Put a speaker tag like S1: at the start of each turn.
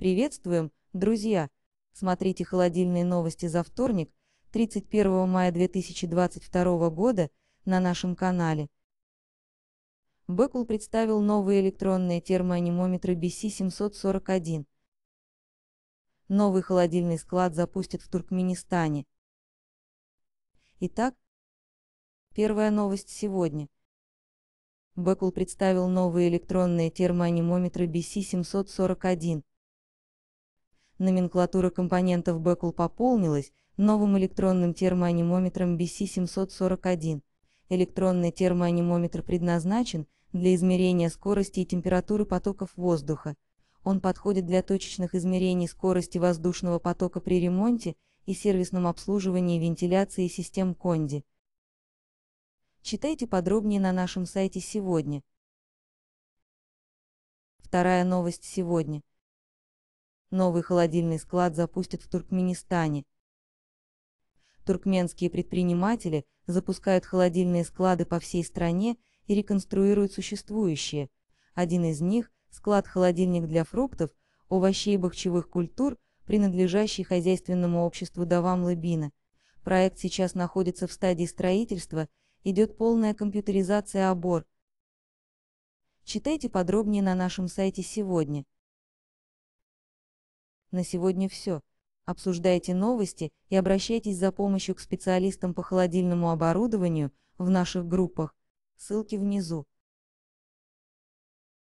S1: Приветствуем, друзья! Смотрите холодильные новости за вторник, 31 мая 2022 года на нашем канале. Бекл представил новые электронные термоанимометры BC-741. Новый холодильный склад запустят в Туркменистане. Итак, первая новость сегодня. Бекл представил новые электронные термоанимометры BC-741. Номенклатура компонентов Бекл пополнилась новым электронным термоанимометром BC-741. Электронный термоанимометр предназначен для измерения скорости и температуры потоков воздуха. Он подходит для точечных измерений скорости воздушного потока при ремонте и сервисном обслуживании вентиляции систем Конди. Читайте подробнее на нашем сайте сегодня. Вторая новость сегодня. Новый холодильный склад запустят в Туркменистане. Туркменские предприниматели запускают холодильные склады по всей стране и реконструируют существующие. Один из них – склад-холодильник для фруктов, овощей и бахчевых культур, принадлежащий хозяйственному обществу Давам Лыбина. Проект сейчас находится в стадии строительства, идет полная компьютеризация обор. Читайте подробнее на нашем сайте сегодня. На сегодня все. Обсуждайте новости и обращайтесь за помощью к специалистам по холодильному оборудованию в наших группах. Ссылки внизу.